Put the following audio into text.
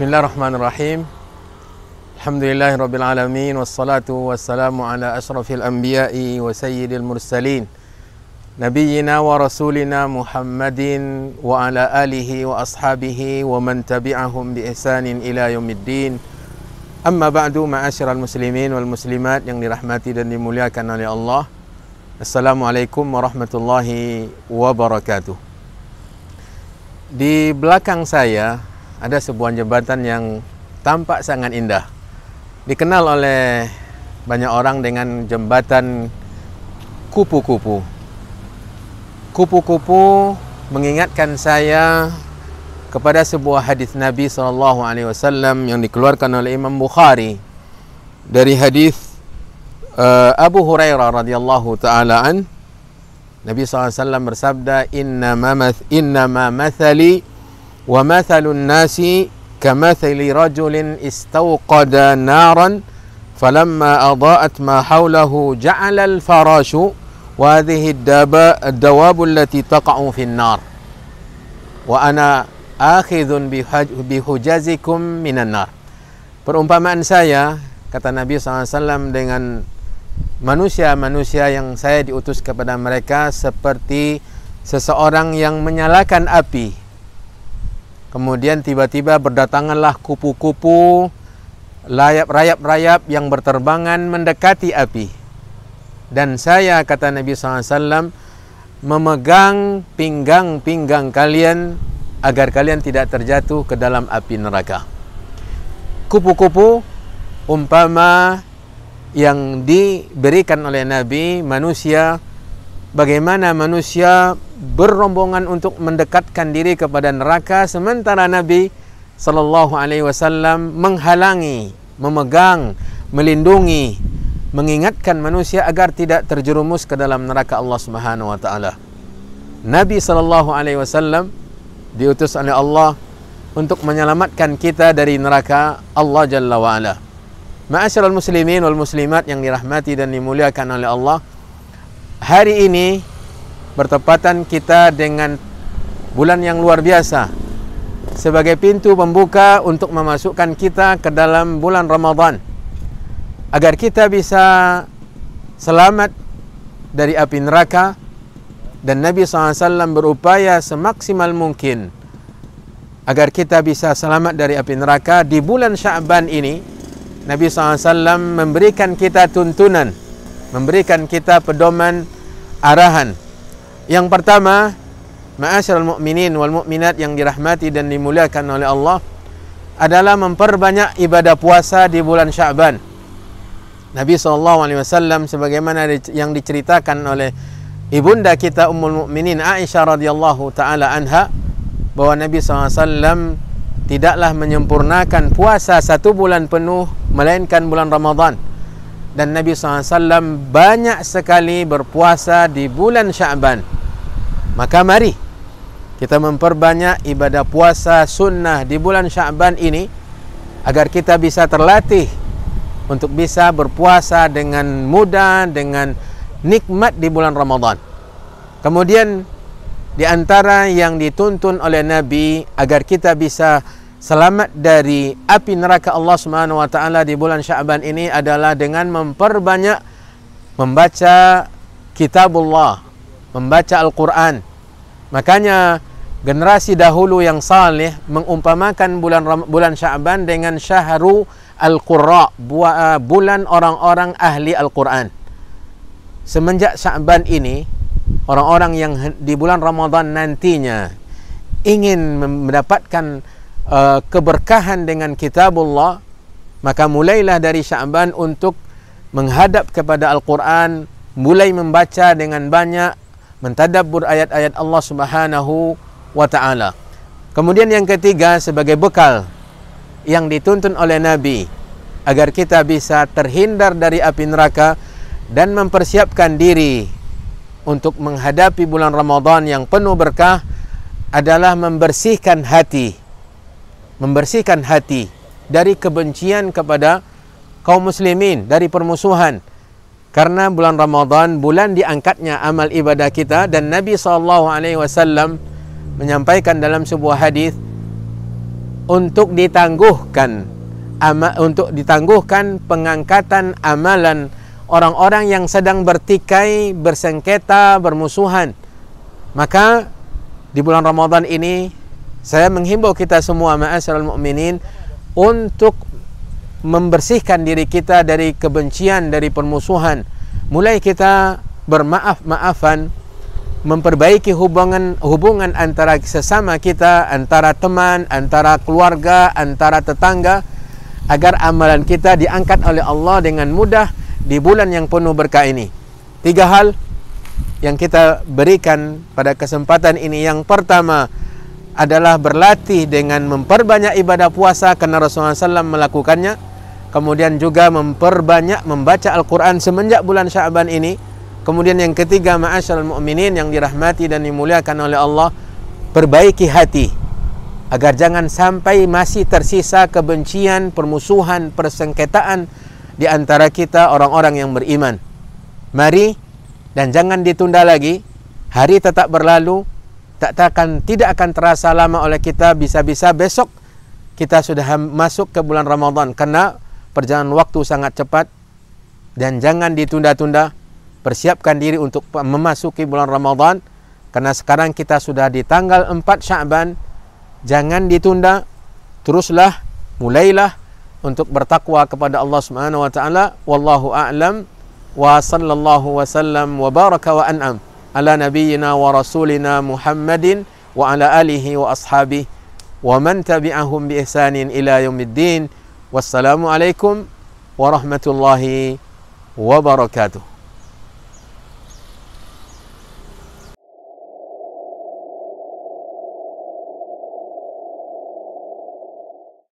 بسم الله الرحمن الرحيم الحمد لله رب العالمين والصلاة والسلام على أشرف الأنبياء وسيد المرسلين نبينا ورسولنا محمد وعلى آله وأصحابه ومن تبعهم بإحسان إلى يوم الدين Amma ba'du ma'asyiral muslimin wal muslimat yang dirahmati dan dimuliakan oleh Allah. Assalamualaikum warahmatullahi wabarakatuh. Di belakang saya ada sebuah jembatan yang tampak sangat indah. Dikenal oleh banyak orang dengan jembatan kupu-kupu. Kupu-kupu mengingatkan saya kepada sebuah hadis Nabi sallallahu alaihi wasallam yang dikeluarkan oleh Imam Bukhari dari hadis uh, Abu Hurairah radhiyallahu taala an Nabi sallallahu alaihi wasallam bersabda inna ma inna mathali ومثل الناس كمثل رجل استوقد نارا فلما أضاءت ما حوله جعل الفراش وهذه الدواب, الدواب التي تقع في النار وأنا آخذ بحجازكم من النار Perumpamaan saya, kata Nabi SAW dengan manusia-manusia yang saya diutus kepada mereka seperti seseorang yang menyalakan api Kemudian tiba-tiba berdatanganlah kupu kupu layap rayap-rayap-rayap yang berterbangan mendekati api. Dan saya kata Nabi SAW memegang pinggang-pinggang kalian agar kalian tidak terjatuh ke dalam api neraka. Kupu-kupu umpama yang diberikan oleh Nabi manusia bagaimana manusia berombongan untuk mendekatkan diri kepada neraka sementara Nabi sallallahu alaihi wasallam menghalangi, memegang, melindungi, mengingatkan manusia agar tidak terjerumus ke dalam neraka Allah Subhanahu wa taala. Nabi sallallahu alaihi wasallam diutus oleh Allah untuk menyelamatkan kita dari neraka Allah jalla wa ala. Ma'asyiral muslimin wal muslimat yang dirahmati dan dimuliakan oleh Allah, hari ini bertepatan kita dengan bulan yang luar biasa sebagai pintu pembuka untuk memasukkan kita ke dalam bulan Ramadhan, agar kita bisa selamat dari api neraka dan Nabi SAW berupaya semaksimal mungkin agar kita bisa selamat dari api neraka di bulan Syaban ini Nabi SAW memberikan kita tuntunan memberikan kita pedoman arahan. Yang pertama, ma'asyiral mukminin wal mukminat yang dirahmati dan dimuliakan oleh Allah adalah memperbanyak ibadah puasa di bulan Syaban. Nabi sallallahu alaihi wasallam sebagaimana yang diceritakan oleh ibunda kita Ummul Mukminin Aisyah radhiyallahu taala anha bahwa Nabi sallallahu alaihi wasallam tidaklah menyempurnakan puasa satu bulan penuh melainkan bulan Ramadhan dan Nabi SAW banyak sekali berpuasa di bulan Syaban. Maka mari kita memperbanyak ibadah puasa sunnah di bulan Syaban ini agar kita bisa terlatih untuk bisa berpuasa dengan mudah dengan nikmat di bulan Ramadhan. Kemudian di antara yang dituntun oleh Nabi agar kita bisa selamat dari api neraka Allah Subhanahu wa taala di bulan Syaban ini adalah dengan memperbanyak membaca kitabullah, membaca Al-Qur'an. Makanya generasi dahulu yang saleh mengumpamakan bulan bulan Syaban dengan syahru Al-Qurra, ah, bulan orang-orang ahli Al-Qur'an. Semenjak Syaban ini, orang-orang yang di bulan Ramadhan nantinya ingin mendapatkan uh, keberkahan dengan kitabullah maka mulailah dari Syaban untuk menghadap kepada Al-Quran mulai membaca dengan banyak mentadabbur ayat-ayat Allah Subhanahu wa taala. Kemudian yang ketiga sebagai bekal yang dituntun oleh Nabi agar kita bisa terhindar dari api neraka dan mempersiapkan diri untuk menghadapi bulan Ramadan yang penuh berkah adalah membersihkan hati membersihkan hati dari kebencian kepada kaum muslimin dari permusuhan karena bulan Ramadan bulan diangkatnya amal ibadah kita dan Nabi sallallahu alaihi wasallam menyampaikan dalam sebuah hadis untuk ditangguhkan untuk ditangguhkan pengangkatan amalan orang-orang yang sedang bertikai bersengketa bermusuhan maka di bulan Ramadan ini saya menghimbau kita semua ma'asyiral mukminin untuk membersihkan diri kita dari kebencian dari permusuhan mulai kita bermaaf-maafan memperbaiki hubungan hubungan antara sesama kita antara teman antara keluarga antara tetangga agar amalan kita diangkat oleh Allah dengan mudah di bulan yang penuh berkah ini tiga hal yang kita berikan pada kesempatan ini yang pertama adalah berlatih dengan memperbanyak ibadah puasa karena Rasulullah SAW melakukannya kemudian juga memperbanyak membaca Al-Quran semenjak bulan Syaban ini kemudian yang ketiga ma'asyal mu'minin yang dirahmati dan dimuliakan oleh Allah perbaiki hati agar jangan sampai masih tersisa kebencian, permusuhan, persengketaan di antara kita orang-orang yang beriman. Mari dan jangan ditunda lagi. Hari tetap berlalu, tak akan tidak akan terasa lama oleh kita bisa-bisa besok kita sudah masuk ke bulan Ramadan karena perjalanan waktu sangat cepat dan jangan ditunda-tunda persiapkan diri untuk memasuki bulan Ramadan karena sekarang kita sudah di tanggal 4 Syaban jangan ditunda teruslah mulailah untuk bertakwa kepada Allah Subhanahu wa taala wallahu a'lam wa sallallahu wa sallam wa baraka wa an'am على نبينا ورسولنا محمد وعلى آله وأصحابه ومن تبعهم بإحسان إلى يوم الدين والسلام عليكم ورحمة الله وبركاته